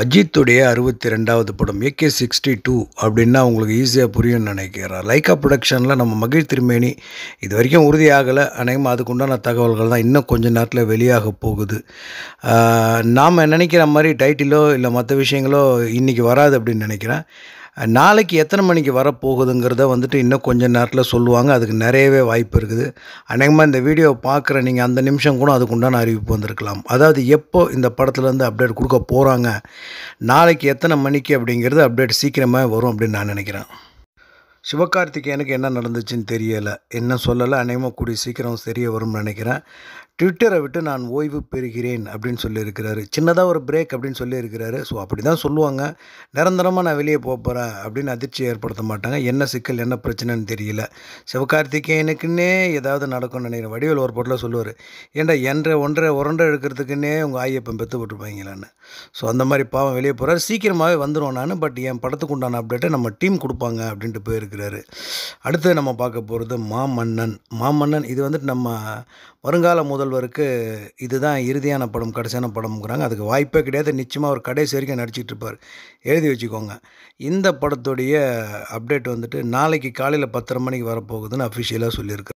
அஜித்துடைய அறுபத்தி ரெண்டாவது படம் ஏகே சிக்ஸ்டி டூ அப்படின்னா உங்களுக்கு ஈஸியாக புரியும்னு நினைக்கிறேன் லைக்கா ப்ரொடக்ஷனில் நம்ம மகிழ் திருமேனி இது வரைக்கும் உறுதியாகலை அநேகமாக அதுக்குண்டான தகவல்கள் தான் இன்னும் கொஞ்சம் நேரத்தில் வெளியாக போகுது நாம் நினைக்கிற மாதிரி டைட்டிலோ இல்லை மற்ற விஷயங்களோ இன்றைக்கி வராது அப்படின்னு நினைக்கிறேன் நாளைக்கு எத்தனை மணிக்கு வரப்போகுதுங்கிறத வந்துட்டு இன்னும் கொஞ்சம் நேரத்தில் சொல்லுவாங்க அதுக்கு நிறையவே வாய்ப்பு இருக்குது அநேகமாக இந்த வீடியோவை பார்க்குற நீங்கள் அந்த நிமிஷம் கூட அதுக்குண்டான அறிவிப்பு வந்திருக்கலாம் அதாவது எப்போ இந்த படத்துலேருந்து அப்டேட் கொடுக்க போகிறாங்க நாளைக்கு எத்தனை மணிக்கு அப்படிங்கிறது அப்டேட் சீக்கிரமாக வரும் அப்படின்னு நான் நினைக்கிறேன் சிவகார்த்திகேயனுக்கு என்ன நடந்துச்சுன்னு தெரியலை என்ன சொல்லலை அநேகமாக கூடிய சீக்கிரம் தெரிய வரும்னு நினைக்கிறேன் ட்விட்டரை விட்டு நான் ஓய்வு பெறுகிறேன் அப்படின்னு சொல்லியிருக்கிறாரு சின்னதாக ஒரு பிரேக் அப்படின்னு சொல்லியிருக்கிறாரு ஸோ அப்படி தான் சொல்லுவாங்க நிரந்தரமாக நான் வெளியே போக போகிறேன் அப்படின்னு அதிர்ச்சி ஏற்படுத்த மாட்டாங்க என்ன சிக்கல் என்ன பிரச்சனைன்னு தெரியல சிவகார்த்திகேயனுக்குன்னே ஏதாவது நடக்கும்னு நினைக்கிறேன் வடிவேல் ஒரு பொருளாக சொல்லுவார் ஏன்டா என்ற ஒன்றை உரண்டை எடுக்கிறதுக்குன்னே உங்கள் ஆயப்பம் பெற்று விட்டுருப்பாங்களான்னு ஸோ அந்த மாதிரி பாவம் வெளியே போகிறார் சீக்கிரமாகவே வந்துடும் நான் பட் என் படத்துக்கு உண்டான அப்டேட்டை நம்ம டீம் கொடுப்பாங்க அப்படின்ட்டு போயிருக்கு கொடுத்துருக்கிறாரு அடுத்து நம்ம பார்க்க போகிறது மாமன்னன் மாமன்னன் இது வந்துட்டு நம்ம வருங்கால முதல்வருக்கு இதுதான் இறுதியான படம் கடைசியான படம்ங்கிறாங்க அதுக்கு வாய்ப்பே கிடையாது நிச்சயமாக ஒரு கடைசி வரைக்கும் நடிச்சிட்டு இருப்பார் எழுதி வச்சுக்கோங்க இந்த படத்துடைய அப்டேட் வந்துட்டு நாளைக்கு காலையில் பத்தரை மணிக்கு வரப்போகுதுன்னு அஃபிஷியலாக சொல்லியிருக்காரு